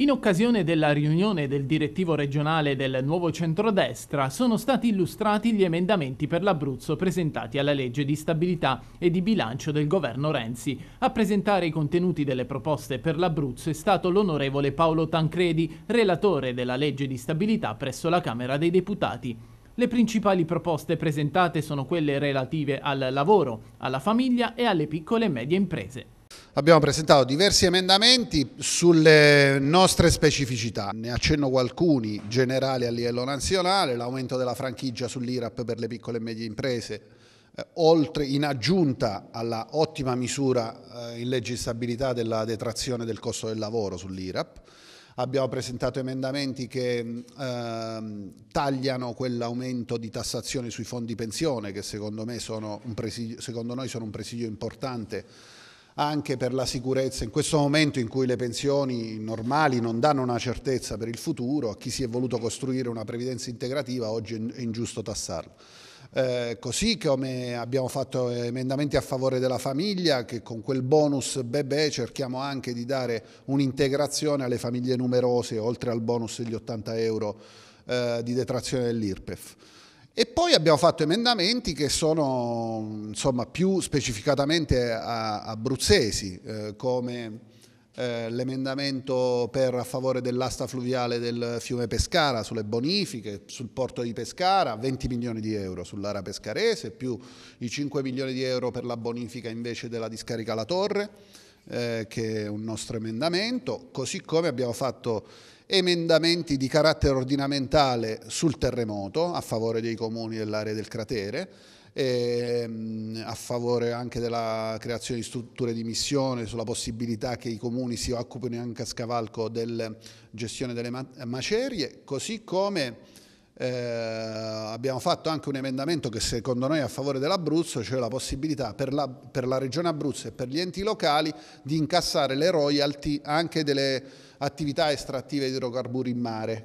In occasione della riunione del direttivo regionale del nuovo centrodestra sono stati illustrati gli emendamenti per l'Abruzzo presentati alla legge di stabilità e di bilancio del governo Renzi. A presentare i contenuti delle proposte per l'Abruzzo è stato l'onorevole Paolo Tancredi, relatore della legge di stabilità presso la Camera dei Deputati. Le principali proposte presentate sono quelle relative al lavoro, alla famiglia e alle piccole e medie imprese. Abbiamo presentato diversi emendamenti sulle nostre specificità, ne accenno alcuni generali a livello nazionale, l'aumento della franchigia sull'IRAP per le piccole e medie imprese, eh, oltre in aggiunta alla ottima misura eh, in legge di stabilità della detrazione del costo del lavoro sull'IRAP. Abbiamo presentato emendamenti che eh, tagliano quell'aumento di tassazione sui fondi pensione che secondo, sono presidio, secondo noi sono un presidio importante anche per la sicurezza, in questo momento in cui le pensioni normali non danno una certezza per il futuro, a chi si è voluto costruire una previdenza integrativa oggi è ingiusto tassarlo. Eh, così come abbiamo fatto emendamenti a favore della famiglia, che con quel bonus bebè cerchiamo anche di dare un'integrazione alle famiglie numerose, oltre al bonus degli 80 euro eh, di detrazione dell'IRPEF. E poi abbiamo fatto emendamenti che sono insomma, più specificatamente abruzzesi, eh, come eh, l'emendamento a favore dell'asta fluviale del fiume Pescara sulle bonifiche, sul porto di Pescara, 20 milioni di euro sull'area pescarese, più i 5 milioni di euro per la bonifica invece della discarica La Torre eh, che è un nostro emendamento, così come abbiamo fatto emendamenti di carattere ordinamentale sul terremoto a favore dei comuni dell'area del cratere, ehm, a favore anche della creazione di strutture di missione, sulla possibilità che i comuni si occupino anche a scavalco della gestione delle macerie, così come eh, abbiamo fatto anche un emendamento che secondo noi è a favore dell'Abruzzo, cioè la possibilità per la, per la regione Abruzzo e per gli enti locali di incassare le royalty anche delle attività estrattive di idrocarburi in mare.